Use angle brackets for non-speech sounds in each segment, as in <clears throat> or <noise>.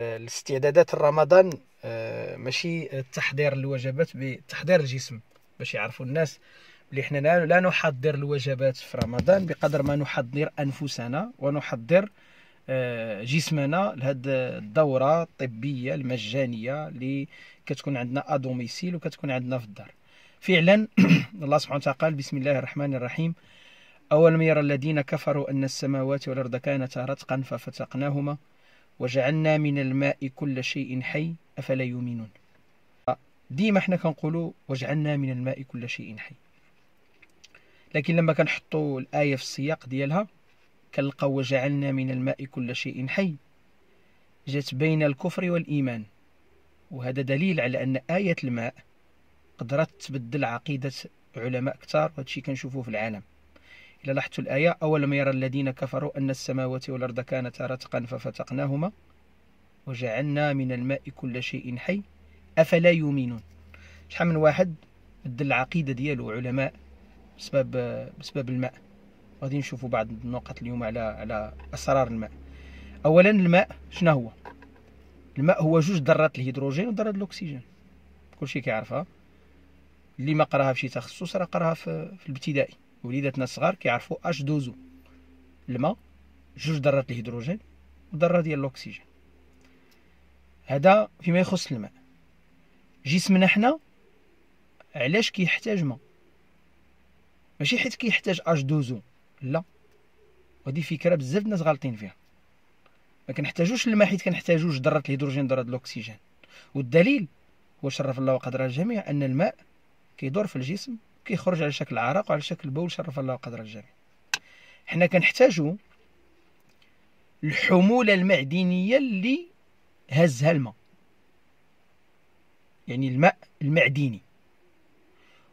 الاستعدادات الرمضان آه، ماشي تحضير الوجبات بتحضير الجسم باش يعرفوا الناس اللي حنا لا نحضر الوجبات في رمضان بقدر ما نحضر انفسنا ونحضر آه، جسمنا لهاد الدوره الطبيه المجانيه اللي كتكون عندنا ادوميسيل وكتكون عندنا في الدار فعلا <clears throat> الله سبحانه وتعالى قال بسم الله الرحمن الرحيم اولم يرى الذين كفروا ان السماوات والارض كانتا رتقا ففتقناهما وجعلنا من الماء كل شيء حي أفلا يؤمنون ديما حنا كنقولوا وجعلنا من الماء كل شيء حي لكن لما كنحطوا الآية في السياق ديالها كنلقاو وجعلنا من الماء كل شيء حي جات بين الكفر والإيمان وهذا دليل على أن آية الماء قدرت تبدل عقيدة علماء وهذا وهادشي كنشوفوه في العالم للاحظت الآية أولم يرى الذين كفروا أن السماوات والأرض كانتا رتقا ففتقناهما وجعلنا من الماء كل شيء حي أفلا يؤمنون شحال من واحد بدل العقيدة ديالو علماء بسبب بسبب الماء غادي نشوفوا بعض النقط اليوم على على أسرار الماء أولا الماء شنو هو الماء هو جوج ذرات الهيدروجين وذرة الأكسجين كلشي كيعرفها اللي ما قراها في شي تخصص راه قراها في, في الابتدائي وليداتنا الصغار كيعرفوا اش دوزو الماء جوج ذرات الهيدروجين وذره ديال الاكسجين هذا فيما يخص الماء جسمنا حنا علاش كيحتاج ماء ماشي حيت كيحتاج اش دوزو لا وهذه فكره بزاف الناس غالطين فيها ما كنحتاجوش الماء حيت كنحتاجو جوج ذرات الهيدروجين ذره الاكسجين والدليل هو شرف الله وقدر الجميع ان الماء كيدور في الجسم كيخرج على شكل عرق وعلى شكل بول شرف الله قدر الجميع حنا كنحتاجو الحمولة المعدنية اللي هزها الماء يعني الماء المعدني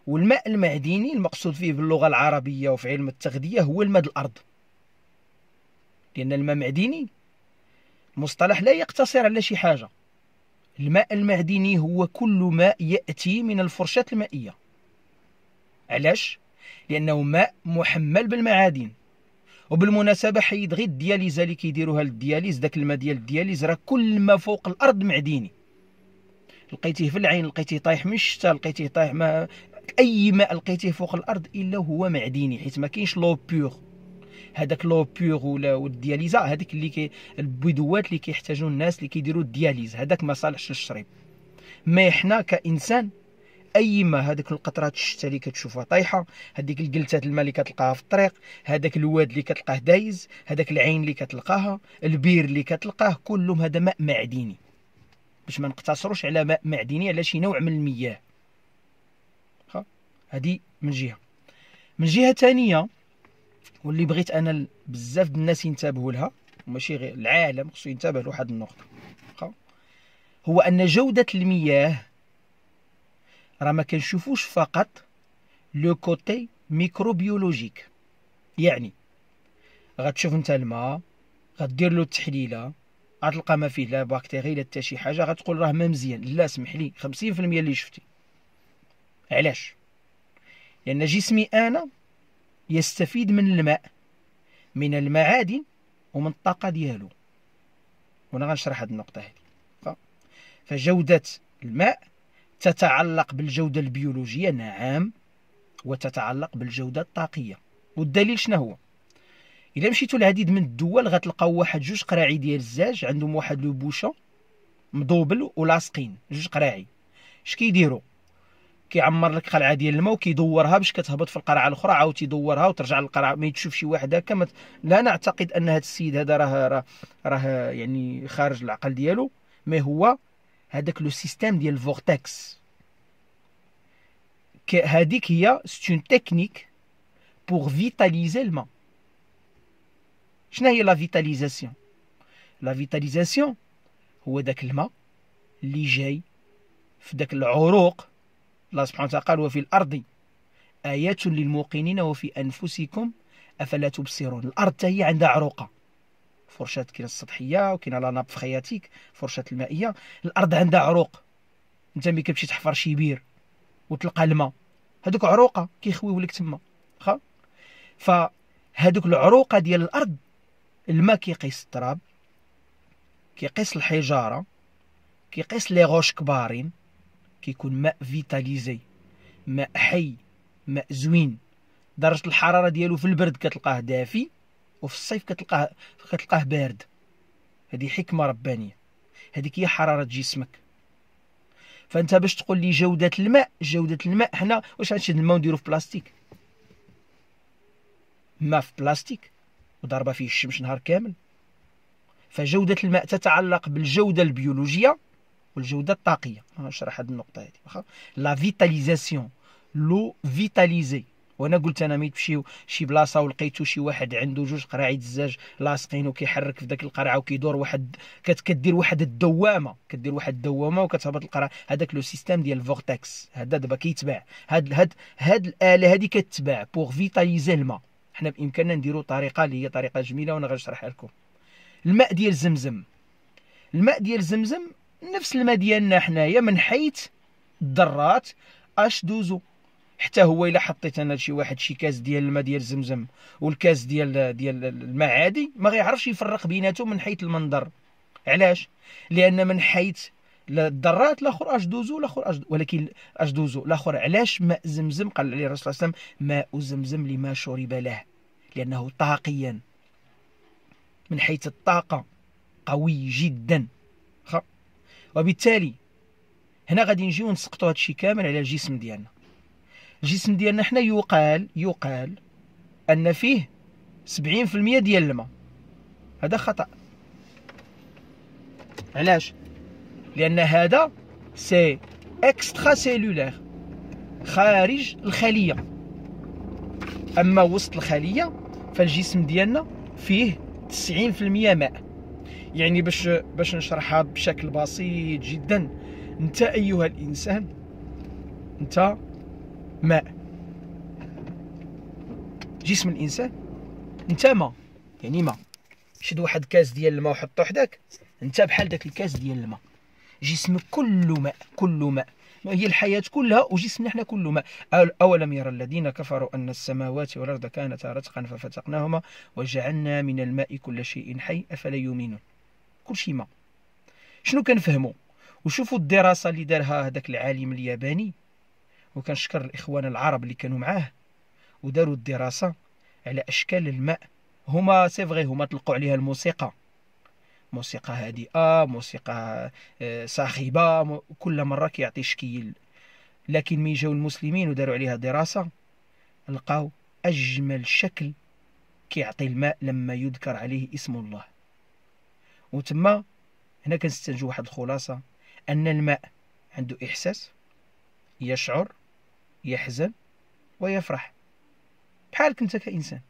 والماء المعدني المقصود فيه باللغة العربية وفي علم التغذية هو الماء الأرض لأن الماء معدني مصطلح لا يقتصر على شي حاجة الماء المعدني هو كل ماء يأتي من الفرشاة المائية علاش لانه ماء محمل بالمعادن وبالمناسبه حيد غير الدياليزا اللي كيديروها للدياليز داك الماء ديال الدياليز راه كل ما فوق الارض معدني لقيتيه في العين لقيتيه طايح من الشتا لقيتيه طايح ما اي ماء لقيتيه فوق الارض الا هو معدني حيت ما كاينش لو بيغ هذاك لو بيغ ولا الدياليزا هذيك اللي كي البدوات اللي كيحتاجوا الناس اللي كيديروا الدياليز هذاك ما صالحش للشرب ما حنا كانسان اي ما هذوك القطرات الشتاء اللي كتشوفها طايحه هذيك الجلتات الماء اللي كتلقاها في الطريق هذاك الواد اللي كتلقاه دايز هذاك العين اللي كتلقاها البير اللي كتلقاه كلهم هذا ماء معدني باش ما نقتصروش على ماء معدني على شي نوع من المياه هذه من جهه من جهه ثانيه واللي بغيت انا بزاف د الناس ينتبهوا لها ماشي غير العالم خصو ينتبه لواحد النقطه هو ان جوده المياه راه ما كنشوفوش فقط لو كوتي ميكروبيولوجيك يعني غتشوف انت الماء غدير له التحليله غتلقى ما فيه لا بكتيريا لا حتى شي حاجه غتقول راه ما مزيان لا سمح لي 50% اللي شفتي علاش لان جسمي انا يستفيد من الماء من المعادن ومن الطاقه ديالو وانا غنشرح هاد النقطه هذه فجوده الماء تتعلق بالجودة البيولوجية نعم وتتعلق بالجودة الطاقية والدليل شنو هو إذا مشيتو لعديد من الدول غتلقاو واحد جوج قراعي ديال الزاج عندهم واحد لو بوشو مضوبل ولاصقين جوج قراعي اش كيديروا كيعمر لك قلعه ديال الماء وكيدورها باش كتهبط في القرعه الاخرى عاود تيدورها وترجع للقرعه ما يتشوف شي واحد هكا مت... لا نعتقد ان هذا السيد هذا راه راه يعني خارج العقل ديالو ما هو هذاك لو سيستيم ديال الفورتكس هذيك هي ستون تكنيك بور فيتاليزي الماء شنو هي لا فيتاليزاسيون لا فيتاليزاسيون هو داك الماء اللي جاي في داك العروق الله سبحانه وتعالى قال وفي الارض ايات للموقنين وفي انفسكم افلا تبصرون الارض هي عندها عروقه فرشات كاين السطحيه وكاين لا ناب فخياتيك فرشات المائيه الارض عندها عروق انت ملي كتمشي تحفر شي بير وتلقى الماء هذوك عروقه كيخويو لك تما واخا فهذوك العروقه ديال الارض الماء كيقيس التراب كيقيس الحجاره كيقيس لي غوش كبارين كيكون ماء فيتاليزي ماء حي ماء زوين درجه الحراره ديالو في البرد كتلقاه دافي وفي الصيف كتلقاه كتلقاه بارد هذه حكمه ربانيه هذيك هي حراره جسمك فانت باش تقول لي جوده الماء جوده الماء حنا واش غنشد الماء ونديرو في بلاستيك ما في بلاستيك وضربه فيه الشمس نهار كامل فجودة الماء تتعلق بالجودة البيولوجية والجودة الطاقية نشرح هذه النقطة هذه واخا لا فيتاليزاسيون لو فيتاليزي وانا قلت انا ميت مشيو شي بلاصه ولقيتو شي واحد عنده جوج قراعي الزاج لاصقين وكيحرك في ذاك القرعه وكيدور واحد كدير واحد الدوامه كدير واحد الدوامه وكتهبط القرعه هذاك لو سيستيم ديال الفورتكس هذا دابا كيتباع هاد هاد هاد الاله هادي كتباع بوغ فيتاليزي الماء حنا بامكاننا نديرو طريقه اللي هي طريقه جميله وانا غنشرحها لكم الماء ديال زمزم الماء ديال زمزم نفس الماء ديالنا حنايا من حيث الذرات اش دوزو حتى هو الا حطيت انا لشي واحد شي كاس ديال الماء ديال زمزم والكاس ديال ديال الماء عادي ما غيعرفش يفرق بيناتهم من حيث المنظر علاش لان من حيث الذرات الاخر اش دوزو الاخر أجد... ولكن اش دوزو الاخر علاش ماء زمزم قال عليه الرسول صلى الله عليه وسلم ماء زمزم لما شرب له لانه طاقيا من حيث الطاقه قوي جدا خ وبالتالي هنا غادي نجيو نسقطوا هادشي كامل على الجسم ديالنا الجسم ديالنا حنا يقال يقال ان فيه 70% ديال الماء هذا خطا علاش لان هذا سي اكسترا سيلولير خارج الخليه اما وسط الخليه فالجسم ديالنا فيه 90% ماء يعني باش باش نشرحها بشكل بسيط جدا انت ايها الانسان انت ماء جسم الانسان انت ماء يعني ماء شد واحد كاس ديال الماء وحطه حداك انت بحال داك الكاس ديال الماء جسمك كله ماء كله ماء ما هي الحياة كلها وجسمنا احنا كله ماء أولم يرى الذين كفروا أن السماوات والأرض كانتا رتقا ففتقناهما وجعلنا من الماء كل شيء حي أفلا يؤمنون كل شيء ماء شنو كنفهموا وشوفوا الدراسة اللي دارها هذاك العالم الياباني وكنشكر الإخوان العرب اللي كانوا معاه وداروا الدراسة على أشكال الماء هما سي فغي هما طلقوا عليها الموسيقى موسيقى هادئة موسيقى آه، صاخبة كل مرة كيعطي شكيل لكن مي جاو المسلمين وداروا عليها دراسة لقاو أجمل شكل كيعطي الماء لما يذكر عليه اسم الله وتما هنا كنستنتجوا واحد الخلاصة أن الماء عنده إحساس يشعر يحزن ويفرح بحالك انت كانسان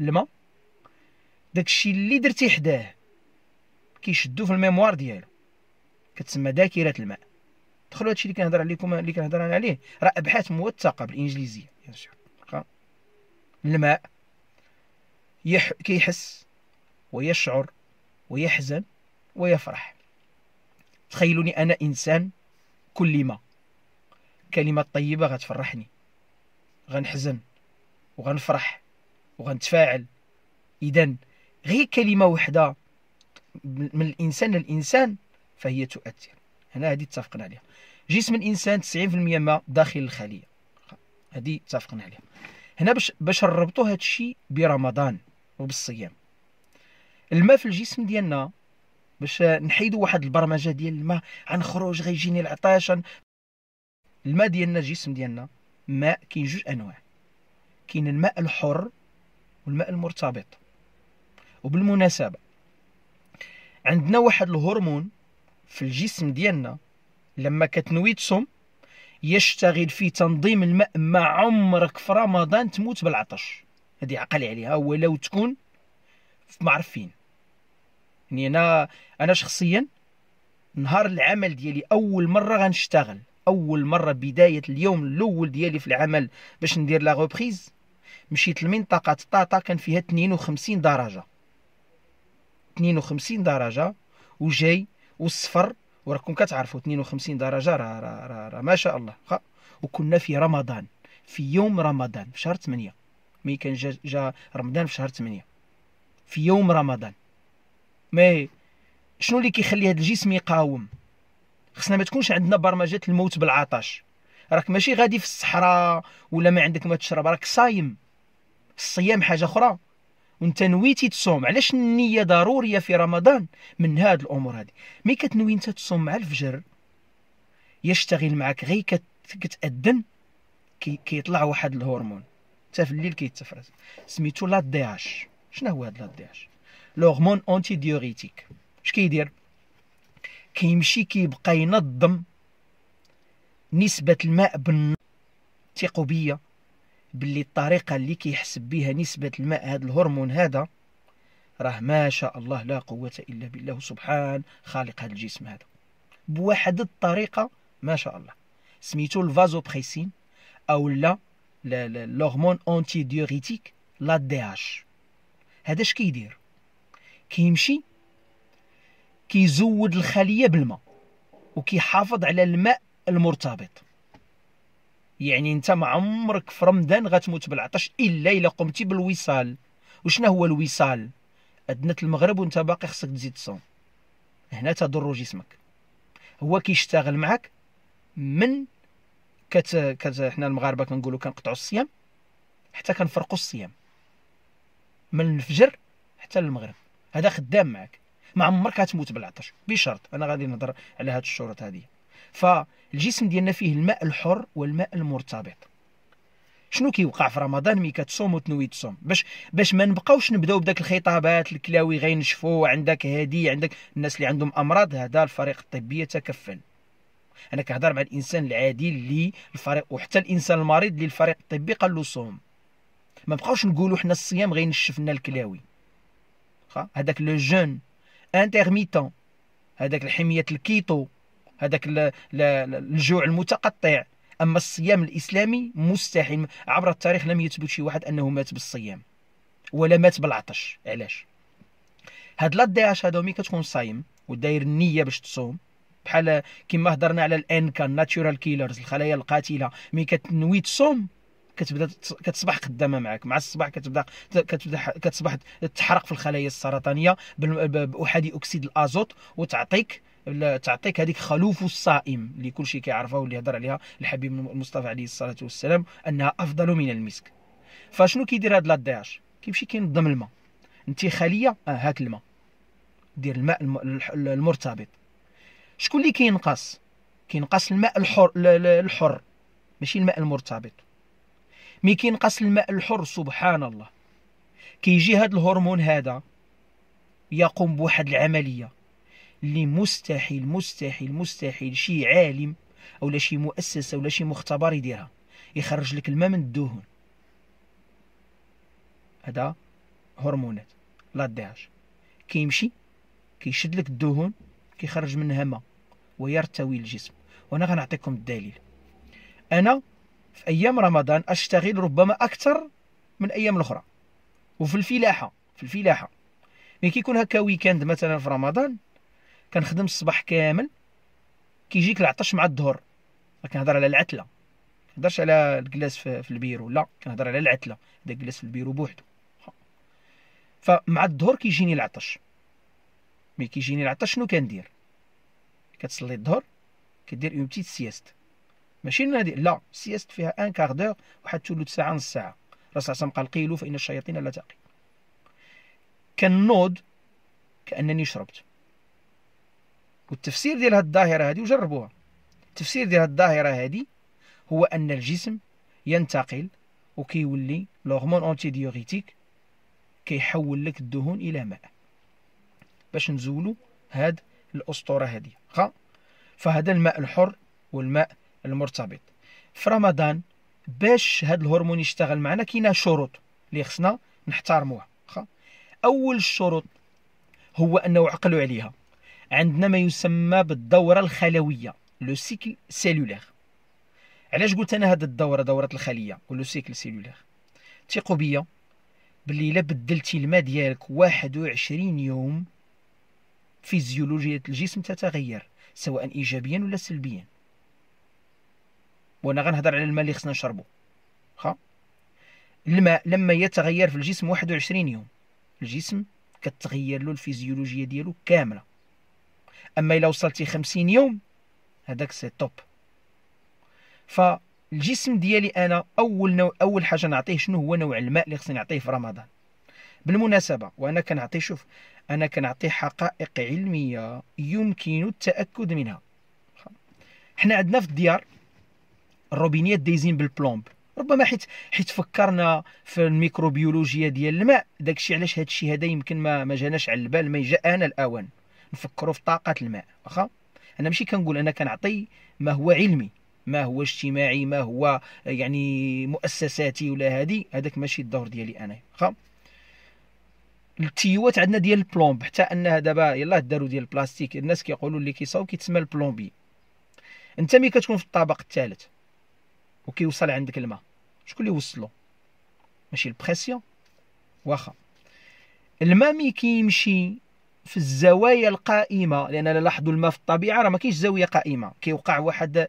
الماء داكشي اللي درتي حداه كيشدو في الميموار ديالو كتسمى ذاكره الماء دخلوا هادشي اللي كنهضر عليكم اللي كنهضر انا عليه راه ابحاث موثقه بالانجليزيه الماء يح... كيحس ويشعر ويحزن ويفرح تخيلوني انا انسان ما كلمه طيبه غتفرحني غنحزن وغنفرح وغنتفاعل اذا غير كلمه وحده من الانسان للانسان فهي تؤثر هنا هذه اتفقنا عليها جسم الانسان 90% ما داخل الخليه هذه اتفقنا عليها هنا باش باش نربطوا هذا الشيء برمضان وبالصيام الماء في الجسم ديالنا باش نحيدوا واحد البرمجه ديال الماء غنخرج غيجيني العطاش الماء ديالنا الجسم ديالنا ماء كاين جوج انواع كاين الماء الحر والماء المرتبط وبالمناسبه عندنا واحد الهرمون في الجسم ديالنا لما كتنوي تصوم يشتغل في تنظيم الماء ما عمرك في رمضان تموت بالعطش هذه عقلي عليها ولو تكون ما عرف فين يعني انا انا شخصيا نهار العمل ديالي اول مره غنشتغل اول مره بدايه اليوم الاول ديالي في العمل باش ندير لا غوبريز مشيت لمنطقه طاطا كان فيها 52 درجه 52 درجه وجاي والصفر وراكم كتعرفوا 52 درجه راه را را را ما شاء الله خ... وكنا في رمضان في يوم رمضان في شهر 8 مي كان جا, جا رمضان في شهر 8 في يوم رمضان مي شنو اللي كيخلي هذا الجسم يقاوم خصنا ما تكونش عندنا برمجه الموت بالعطش راك ماشي غادي في الصحراء ولا ما عندك ما تشرب راك صايم الصيام حاجه اخرى وانت نويتي تصوم علاش النيه ضروريه في رمضان من هاد الامور هذه مي كتنوي انت تصوم مع الفجر يشتغل معك غير كت... كتأذن كي... كيطلع واحد الهرمون حتى في الليل كيتفرز سميتو لا دي اش شنو هو هاد لا دي اش لهرمون اونتي ديوريتيك اش كيدير كيمشي كيبقى ينظم نسبة الماء بالنار ثقوا بيا باللي الطريقة اللي كيحسب بها نسبة الماء هذا الهرمون هذا راه ما شاء الله لا قوة إلا بالله سبحان خالق هذا الجسم هذا بواحد الطريقة ما شاء الله سميتو الفازو بخيسين أو لا لورمون أنتي ديوريتيك لا دي اش هذا اش كيدير كيمشي كيزود الخليه بالماء وكيحافظ على الماء المرتبط يعني انت ما عمرك في رمضان غتموت بالعطش الا الا قمتي بالوصال وشنو هو الوصال ادنت المغرب وانت باقي خصك تزيد تصوم هنا تضر جسمك هو كيشتغل معك من كت كت حنا المغاربه كنقولوا كنقطعوا الصيام حتى كنفرقوا الصيام من الفجر حتى المغرب هذا خدام معك ما عمرك غتموت بالعطش بشرط انا غادي نهضر على هاد الشروط هذه فالجسم ديالنا فيه الماء الحر والماء المرتبط شنو كيوقع في رمضان ملي كتصوم وتنوي تصوم باش باش ما نبقاوش نبداو بداك الخطابات الكلاوي غينشفوا عندك هادي عندك الناس اللي عندهم امراض هذا الفريق الطبي يتكفل انا كنهضر مع الانسان العادي اللي الفريق وحتى الانسان المريض اللي الفريق الطبي قال له صوم ما بقاوش نقولوا حنا الصيام غينشف لنا الكلاوي هذاك لو جون انترميتون هذاك الحمية الكيتو هذاك الجوع المتقطع أما الصيام الإسلامي مستحيل عبر التاريخ لم يثبت شي واحد أنه مات بالصيام ولا مات بالعطش علاش هاد لا دياش هادو مي كتكون صايم وداير النية باش تصوم بحال كما هضرنا على الانكا ناتشورال كيلرز الخلايا القاتله مي كتنوي تصوم كتبدا كتصبح خدامه معك مع الصباح كتبدا كتبدا كتصبح تحرق في الخلايا السرطانيه باحادي اكسيد الازوت وتعطيك تعطيك هذيك خلوف الصائم اللي كل شيء كيعرفها واللي هضر عليها الحبيب المصطفى عليه الصلاه والسلام انها افضل من المسك فشنو كيدير هاد لادياش كيمشي كينظم الماء انت خاليه اه هات الماء دير الماء المرتبط شكون اللي كينقص كينقص الماء الحر الحر ماشي الماء المرتبط مي كينقص الماء الحر سبحان الله كيجي هاد الهرمون هذا يقوم بواحد العمليه اللي مستحيل مستحيل مستحيل شي عالم او شي مؤسسه ولا شي مختبر يديرها يخرج لك الماء من الدهون هذا هرمونات لا ديهاش كيمشي كيشد لك الدهون كيخرج منها ماء ويرتوي الجسم وانا غنعطيكم الدليل انا في ايام رمضان اشتغل ربما اكثر من ايام الاخرى وفي الفلاحه في الفلاحه ملي كيكون هكا ويكاند مثلا في رمضان كنخدم الصباح كامل كيجيك العطش مع الظهر كنهضر على العتله كنهضرش على الكلاس في البيرو لا كنهضر على العتله داك الكلاس في البيرو بوحدو فمع الظهر كيجيني العطش ملي كيجيني العطش شنو كندير كتصلي الظهر كدير اون بتيت سياست ماشي النادي لا سياست فيها ان كار دور واحد ثلث ساعه نص ساعه راس عصام قال قيلوا فان الشياطين لا تقي كنوض كانني شربت والتفسير ديال هاد الظاهره هذه وجربوها التفسير ديال هاد الظاهره هذه هو ان الجسم ينتقل وكيولي لوغمون اونتي ديوريتيك كيحول لك الدهون الى ماء باش نزولوا هاد الاسطوره هذه خا فهذا الماء الحر والماء المرتبط في رمضان باش هاد الهرمون يشتغل معنا كاينه شروط اللي خصنا نحترموها واخا اول الشروط هو انه عقلوا عليها عندنا ما يسمى بالدوره الخلويه لو سيكل سيلولير علاش قلت انا هاد الدوره دوره الخليه ولو سيكل سيلولير ثقوا بيا باللي الا بدلتي الماء ديالك 21 يوم فيزيولوجيه الجسم تتغير سواء ايجابيا ولا سلبيا وانا غنهضر على الماء اللي خصنا نشربو خا الماء لما يتغير في الجسم 21 يوم الجسم كتغير له الفيزيولوجيا ديالو كامله اما الا وصلتي 50 يوم هذاك سي توب فالجسم ديالي انا اول نوع اول حاجه نعطيه شنو هو نوع الماء اللي خصني نعطيه في رمضان بالمناسبه وانا كنعطي شوف انا كنعطي حقائق علميه يمكن التاكد منها حنا عندنا في الديار الروبينيات دايزين بالبلومب ربما حيت حيت فكرنا في الميكروبيولوجيا ديال الماء داكشي علاش هذا الشيء هذا يمكن ما ما جاناش على البال ما جاءنا الاوان نفكروا في طاقه الماء واخا انا ماشي كنقول انا كنعطي ما هو علمي ما هو اجتماعي ما هو يعني مؤسساتي ولا هادي هذاك ماشي الدور ديالي انا واخا التيوات عندنا ديال البلومب حتى انها دابا يلاه داروا ديال البلاستيك الناس كيقولوا اللي كيصاوب كيتسمى البلومبي انت ملي كتكون في الطابق الثالث وكيوصل عندك الماء شكون اللي وصلو ماشي البريسيون واخا الماء مي كيمشي في الزوايا القائمه لان لاحظوا الماء في الطبيعه راه ما كاينش زاويه قائمه كيوقع واحد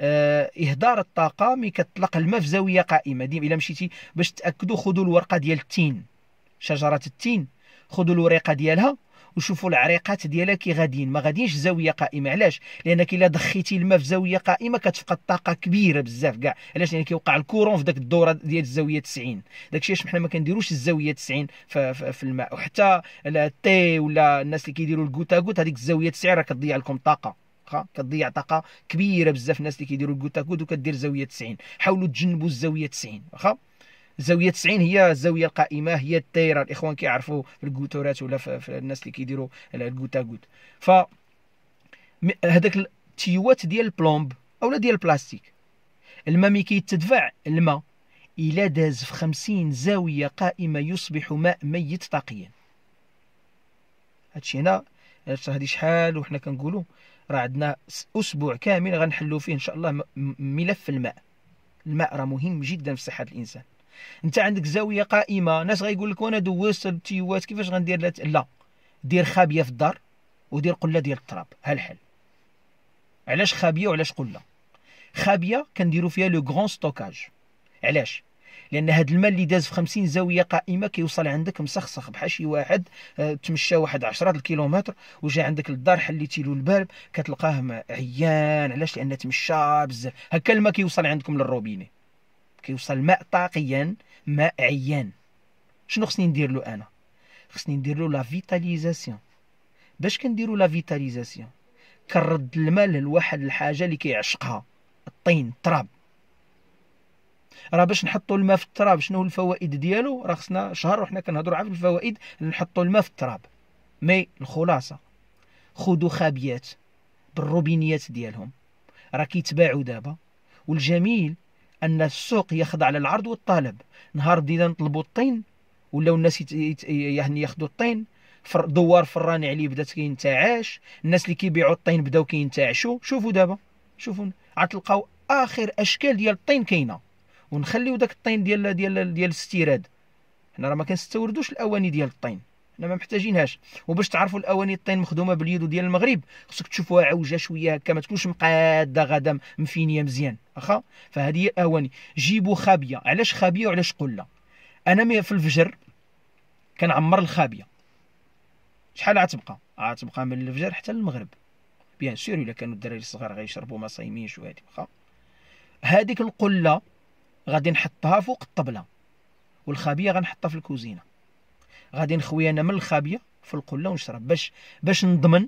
آه، اهدار الطاقه مي كتطلق الماء في زاويه قائمه ديما الا مشيتي باش تاكدوا خذوا الورقه ديال التين شجره التين خذوا الورقه ديالها وشوفوا العريقات ديالها كي غاديين ما غاديينش زاويه قائمه علاش لانك الا دخيتي الماء في زاويه قائمه كتفقد طاقه كبيره بزاف كاع علاش لان كيوقع الكورون في داك الدوره ديال الزاويه 90 داكشي علاش حنا ما كنديروش الزاويه 90 في الماء وحتى التي ولا الناس اللي كيديروا الكوتا كوت هذيك الزاويه 90 راه كتضيع لكم طاقه واخا كتضيع طاقه كبيره بزاف الناس اللي كيديروا الكوتاكود وكدير زاويه 90 حاولوا تجنبوا الزاويه 90 واخا الزاويه 90 هي الزاويه القائمه هي الدايره الاخوان كيعرفوا الكوتورات ولا في الناس اللي كيديروا الكوتا كوت ف هذاك التيوات ديال البلومب اولا ديال البلاستيك الماء ملي كيتدفع الماء الى داز في 50 زاويه قائمه يصبح ماء ميت طاقيا هادشي هنا هادي شحال وحنا كنقولوا راه عندنا اسبوع كامل غنحلو فيه ان شاء الله ملف الماء الماء راه مهم جدا في صحه الانسان انت عندك زاويه قائمه ناس غيقول لك وانا دوزت التيوات كيفاش غندير لت... لا دير خابيه في الدار ودير قله ديال التراب ها الحل علاش خابيه وعلاش قله خابيه كنديروا فيها لو غون ستوكاج علاش لان هذا الماء اللي داز في 50 زاويه قائمه كيوصل عندك مسخسخ بحال شي واحد آه، تمشى واحد 10 الكيلومتر وجا عندك للدار حليتي له الباب كتلقاه عيان علاش لان تمشى بزاف هكا الماء كيوصل عندكم للروبيني كيوصل ماء طاقيا ماء عيان شنو خصني ندير له انا خصني ندير له لا فيتاليزاسيون باش كنديروا لا فيتاليزاسيون كنرد الماء لواحد الحاجه اللي كيعشقها الطين التراب راه باش نحطوا الماء في التراب شنو الفوائد ديالو راه خصنا شهر وحنا كنهضروا على الفوائد نحطوا الماء في التراب مي الخلاصه خذوا خابيات بالروبينيات ديالهم راه كيتباعوا دابا والجميل ان السوق يخضع للعرض والطلب نهار بدينا نطلبوا الطين ولاو الناس يت... يت... يعني ياخذوا الطين فر... دوار فراني عليه بدات كينتعاش الناس اللي كيبيعوا الطين بداو كينتعشوا شوفوا دابا شوفوا غتلقاو اخر اشكال ديال الطين كاينه ونخليو داك الطين ديال ديال ديال الاستيراد حنا راه ما كنستوردوش الاواني ديال الطين حنا ما محتاجينهاش وباش تعرفوا الاواني الطين مخدومه باليد ديال المغرب خصك تشوفوها عوجه شويه هكا ما تكونش مقاده غدا مفينيه مزيان واخا فهذه هي الاواني جيبوا خابيه علاش خابيه وعلاش قله انا في الفجر كنعمر الخابيه شحال غتبقى غتبقى من الفجر حتى المغرب بيان سور الا كانوا الدراري الصغار غيشربوا ما صايمينش وهادي واخا هذيك القله غادي نحطها فوق الطبله والخابيه غنحطها في الكوزينه غادي نخوي انا من الخابيه في القله ونشرب باش باش نضمن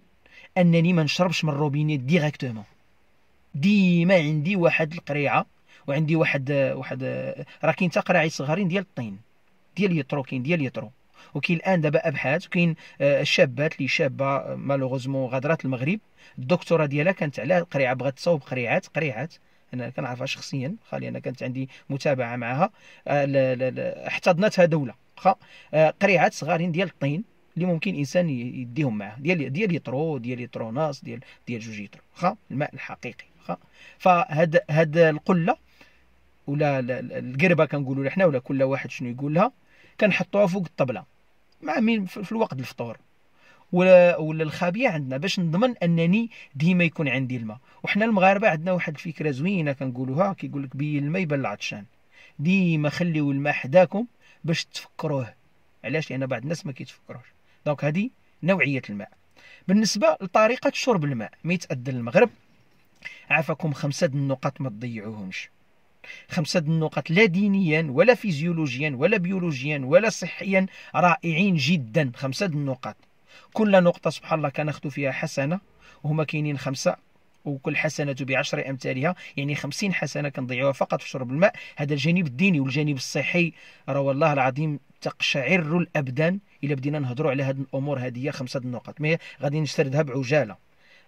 انني ما نشربش من الروبيني ديريكتومون ديما عندي واحد القريعه وعندي واحد واحد راه كاين تقراعي قراعي صغارين ديال الطين ديال يترو كاين ديال يترو وكاين الان دابا ابحاث وكاين الشابات آه، اللي شابه مالوغوزمون غادرات المغرب الدكتوره ديالها كانت على قريعه بغات تصاوب قريعات قريعات انا كنعرفها شخصيا خالي انا كانت عندي متابعه معها آه، احتضنتها دوله تبقى آه، قريعات صغارين ديال الطين اللي ممكن الانسان يديهم معاه ديال ديال يترو ديال يتروناس ديال ديال جوج يترو واخا الماء الحقيقي واخا فهاد هاد القله ولا القربه كنقولوا لها حنا ولا كل واحد شنو يقول لها كنحطوها فوق الطبله مع مين في الوقت الفطور ولا ولا الخابيه عندنا باش نضمن انني ديما يكون عندي الماء وحنا المغاربه عندنا واحد الفكره زوينه كنقولوها كيقول لك بين الماء يبان العطشان ديما خليوا الماء حداكم باش تفكروه علاش لان بعض الناس ما كيتفكروش دونك هذه نوعيه الماء بالنسبه لطريقه شرب الماء ميتأذن تاذن المغرب عافاكم خمسه النقط ما تضيعوهمش خمسة النقط لا دينيا ولا فيزيولوجيا ولا بيولوجيا ولا صحيا رائعين جدا خمسة النقط كل نقطة سبحان الله كناخذ فيها حسنة وهما كاينين خمسة وكل حسنة بعشر أمثالها يعني خمسين حسنة كنضيعوها فقط في شرب الماء هذا الجانب الديني والجانب الصحي روى الله العظيم تقشعر الأبدان إلا بدينا نهضروا على هذه الأمور هذه خمسة النقط مي غادي نشتردها بعجالة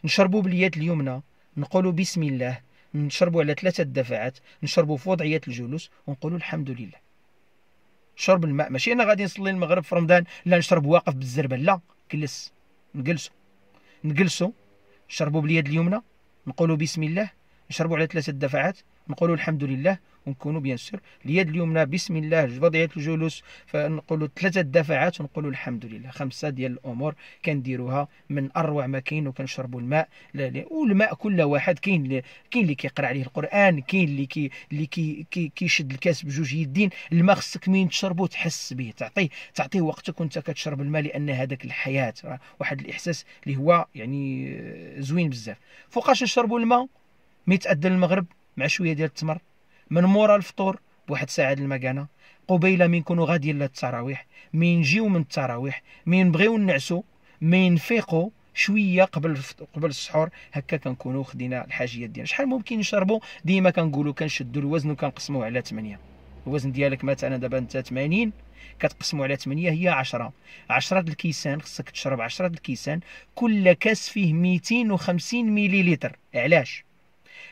نشربوا باليد اليمنى نقولوا بسم الله نشربوا على ثلاثة دفعات نشربوا في وضعية الجلوس ونقولوا الحمد لله شرب الماء ماشي انا غادي نصلي المغرب في رمضان لا نشرب واقف بالزربه لا جلس نجلسوا نجلسوا نشربوا باليد اليمنى نقولوا بسم الله نشربوا على ثلاثة دفعات نقولوا الحمد لله ونكونوا بيان سور اليد اليمنى بسم الله وضعيه الجلوس فنقولوا ثلاثه دفعات ونقولوا الحمد لله خمسه ديال الامور كنديروها من اروع ما كاين وكنشربوا الماء والماء كل واحد كاين كاين اللي كيقرا عليه القران كاين اللي كي اللي كي كيشد الكاس بجوج يدين الماء خصك مين تشربه تحس به تعطيه تعطيه وقتك وانت كتشرب الماء لان هذاك الحياه واحد الاحساس اللي هو يعني آه، زوين بزاف فوقاش نشربوا الماء ميتأذن المغرب مع شويه ديال التمر من مورا الفطور بواحد ساعه المكانه قبيله من كونوا غاديين للتراويح من نجيو من التراويح من نبغيو نعسو من نفيقو شويه قبل قبل السحور هكا كنكونوا خدينا الحاجيات ديالنا شحال ممكن نشربوا ديما كنقولوا كنشدوا الوزن وكنقسموه على 8 الوزن ديالك مثلا دابا انت 80 كتقسموا على 8 هي 10 10 الكيسان خصك تشرب 10 الكيسان كل كاس فيه 250 مليلتر علاش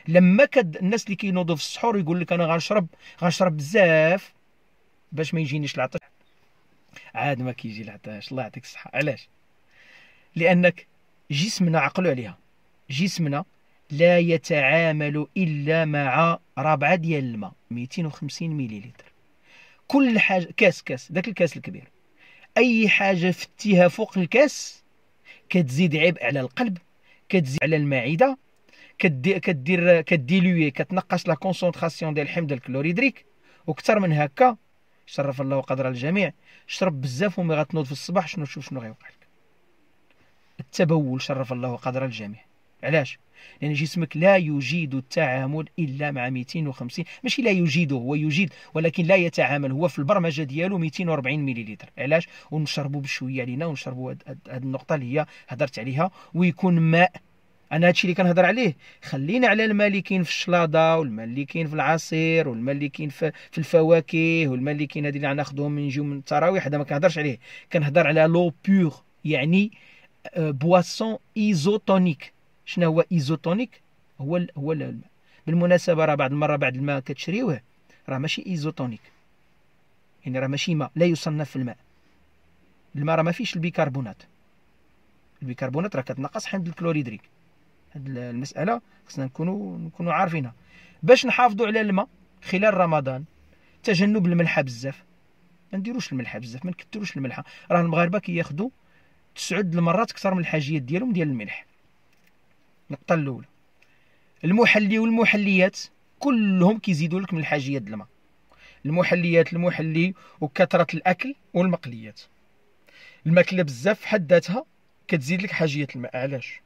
لما كد الناس اللي كينوضوا في السحور يقول لك انا غنشرب غنشرب بزاف باش ما يجينيش العطش عاد ما كيجي العطش الله يعطيك الصحه علاش لانك جسمنا عقلوا عليها جسمنا لا يتعامل الا مع ربعه ديال الماء 250 مليلتر كل حاجه كاس كاس داك الكاس الكبير اي حاجه فتيها فوق الكاس كتزيد عبء على القلب كتزيد على المعده كدير كدير كديلوي كتنقص لا كونسونطراسيون ديال الحمض الكلوريدريك وكثر من هكا شرف الله وقدر الجميع شرب بزاف ومي غتنوض في الصباح شنو تشوف شنو غيوقع لك التبول شرف الله وقدر الجميع علاش لان جسمك لا يجيد التعامل الا مع 250 ماشي لا يجيده هو يجيد ولكن لا يتعامل هو في البرمجه ديالو 240 مليلتر علاش ونشربوا بشويه علينا ونشربوا هذه النقطه اللي هي هضرت عليها ويكون ماء انا هادشي اللي كنهضر عليه خلينا على المالكين في الشلاضه والمالكين في العصير والمالكين في, في الفواكه والمالكين هادي اللي ناخذهم من جو من التراويح هذا ما كنهضرش عليه كنهضر على لو بيغ يعني بواسون آه، ايزوتونيك شنو هو ايزوتونيك هو الـ هو الماء بالمناسبه راه بعض المره بعد الماء كتشريوه راه ماشي ايزوتونيك يعني راه ماشي ماء لا يصنف في الماء الماء راه ما فيش البيكربونات البيكربونات راه كتنقص حمض الكلوريدريك هاد المساله خصنا نكونوا نكونوا عارفينها باش نحافظوا على الماء خلال رمضان تجنب الملح بزاف ما نديروش الملح بزاف ما نكثروش الملح راه المغاربه كياخذوا تسعود المرات اكثر من الحاجيات ديالهم ديال الملح النقطه الاولى المحلي والمحليات كلهم كيزيدوا لك من الحاجيات الماء المحليات المحلي وكثره الاكل والمقليات الماكله بزاف في حد ذاتها كتزيد لك حاجيه الماء علاش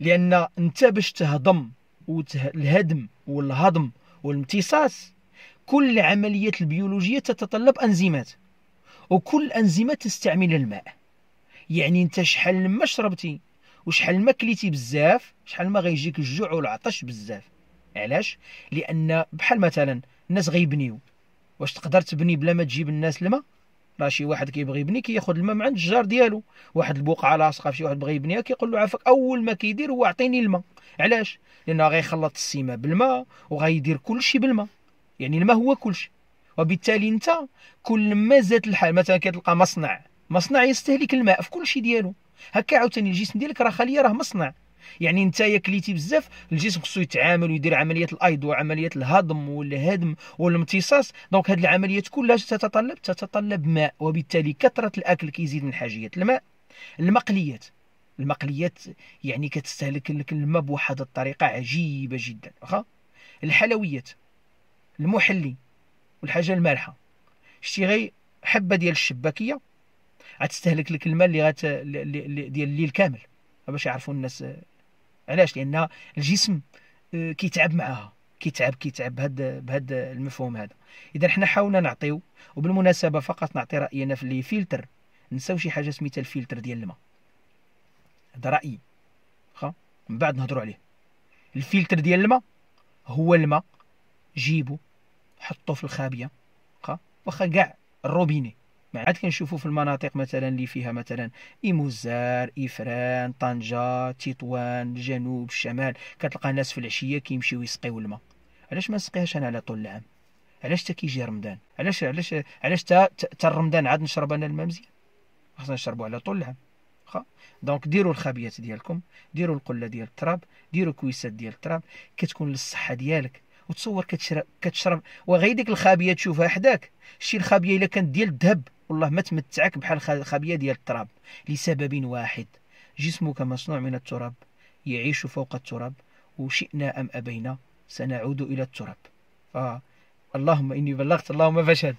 لان انت باش تهضم والهدم والهضم والامتصاص كل العمليات البيولوجيه تتطلب انزيمات وكل الانزيمه تستعمل الماء يعني انت شحال ما شربتي وشحال ما كليتي بزاف شحال ما غيجيك الجوع والعطش بزاف علاش لان بحال مثلا الناس غيبنيو واش تقدر تبني بلا ما تجيب الناس الماء راه شي واحد كيبغي يبني كياخذ الماء من عند الجار ديالو واحد البقعه لاصقه فشي واحد بغى يبنيها كيقول له عافاك اول ما كيدير هو اعطيني الماء علاش لانه غيخلط السيمه بالماء وغيدير كلشي بالماء يعني الماء هو كلشي وبالتالي انت كل ما زادت الحال مثلا كتلقى مصنع مصنع يستهلك الماء في كلشي ديالو هكا عاوتاني الجسم ديالك راه خليه راه مصنع يعني انت كليتي بزاف الجسم خصو يتعامل ويدير عمليه الايض وعمليه الهضم والهدم والامتصاص دونك هذه العمليات كلها تتطلب تتطلب ماء وبالتالي كثره الاكل كيزيد من حاجيه الماء المقليات المقليات يعني كتستهلك لك الماء بواحد الطريقه عجيبه جدا واخا الحلويات المحلي والحاجه المالحه شتي غي حبه ديال الشباكيه غتستهلك لك الماء اللي غت ديال الليل كامل باش يعرفوا الناس علاش لان الجسم آه، كيتعب معاها كيتعب كيتعب بهذا بهذا المفهوم هذا اذا حنا حاولنا نعطيو وبالمناسبه فقط نعطي راينا في اللي فلتر نساو شي حاجه سميتها الفلتر ديال الماء هذا رايي واخا من بعد نهضروا عليه الفلتر ديال الماء هو الماء جيبو حطو في الخابيه واخا كاع الروبيني ما عاد كنشوفوا في المناطق مثلا اللي فيها مثلا إيموزار إفران طنجة تطوان الجنوب الشمال كتلقى ناس في العشية كيمشيو يسقيو الماء علاش ما نسقيهاش أنا على طول العام علاش حتى كيجي رمضان علاش علاش علاش تا تا رمضان عاد نشرب أنا الماء مزيان خصنا نشربو على طول العام واخا دونك ديروا الخبيات ديالكم ديروا القله ديال التراب ديروا كويسات ديال التراب كتكون للصحه ديالك وتصور كتشرب كتشرب وغير ديك الخابيه تشوفها حداك شي الخابيه الا كانت ديال الذهب والله ما تمتعك بحال خبيه ديال التراب لسبب واحد جسمك مصنوع من التراب يعيش فوق التراب وشئنا ام ابينا سنعود الى التراب فاللهم آه. اني بلغت اللهم فشل